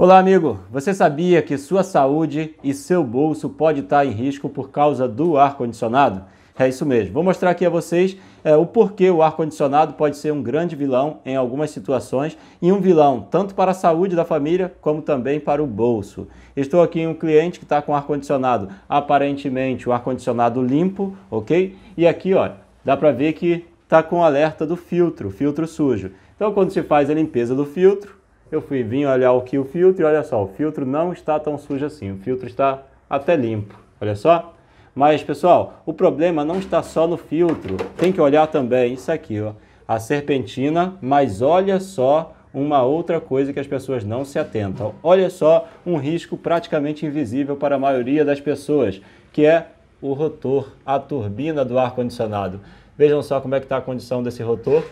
Olá, amigo! Você sabia que sua saúde e seu bolso pode estar em risco por causa do ar-condicionado? É isso mesmo. Vou mostrar aqui a vocês é, o porquê o ar-condicionado pode ser um grande vilão em algumas situações e um vilão tanto para a saúde da família como também para o bolso. Estou aqui em um cliente que está com ar-condicionado, aparentemente o ar-condicionado limpo, ok? E aqui, ó, dá para ver que está com alerta do filtro, filtro sujo. Então, quando se faz a limpeza do filtro, eu fui vim olhar aqui o filtro e olha só, o filtro não está tão sujo assim, o filtro está até limpo, olha só. Mas pessoal, o problema não está só no filtro, tem que olhar também isso aqui, ó, a serpentina, mas olha só uma outra coisa que as pessoas não se atentam. Olha só um risco praticamente invisível para a maioria das pessoas, que é o rotor, a turbina do ar-condicionado. Vejam só como é que está a condição desse rotor.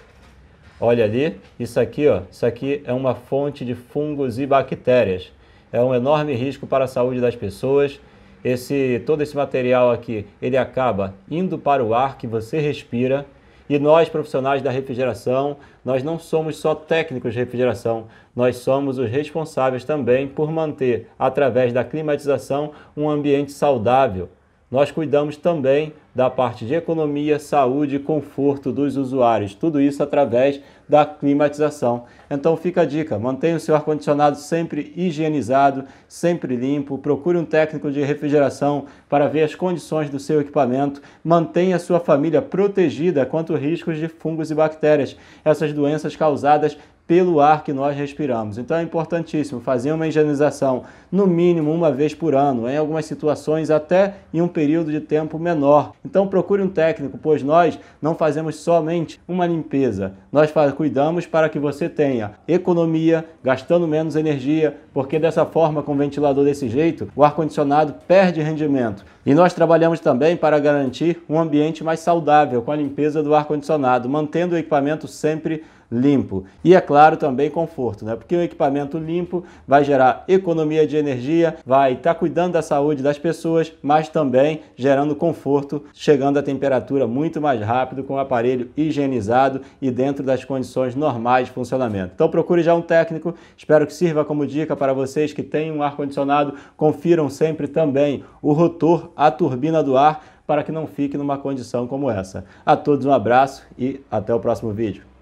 Olha ali, isso aqui, ó, isso aqui é uma fonte de fungos e bactérias. É um enorme risco para a saúde das pessoas. Esse todo esse material aqui, ele acaba indo para o ar que você respira. E nós, profissionais da refrigeração, nós não somos só técnicos de refrigeração, nós somos os responsáveis também por manter, através da climatização, um ambiente saudável, nós cuidamos também da parte de economia, saúde e conforto dos usuários, tudo isso através da climatização. Então fica a dica, mantenha o seu ar-condicionado sempre higienizado, sempre limpo, procure um técnico de refrigeração para ver as condições do seu equipamento, mantenha a sua família protegida contra riscos de fungos e bactérias, essas doenças causadas pelo ar que nós respiramos. Então é importantíssimo fazer uma higienização no mínimo uma vez por ano, em algumas situações até em um período de tempo menor. Então procure um técnico, pois nós não fazemos somente uma limpeza, nós cuidamos para que você tenha economia, gastando menos energia, porque dessa forma, com o ventilador desse jeito, o ar-condicionado perde rendimento. E nós trabalhamos também para garantir um ambiente mais saudável com a limpeza do ar-condicionado, mantendo o equipamento sempre limpo. E é claro também conforto, né? Porque o equipamento limpo vai gerar economia de energia, vai estar tá cuidando da saúde das pessoas, mas também gerando conforto, chegando à temperatura muito mais rápido com o aparelho higienizado e dentro das condições normais de funcionamento. Então procure já um técnico, espero que sirva como dica para vocês que têm um ar condicionado, confiram sempre também o rotor, a turbina do ar para que não fique numa condição como essa. A todos um abraço e até o próximo vídeo.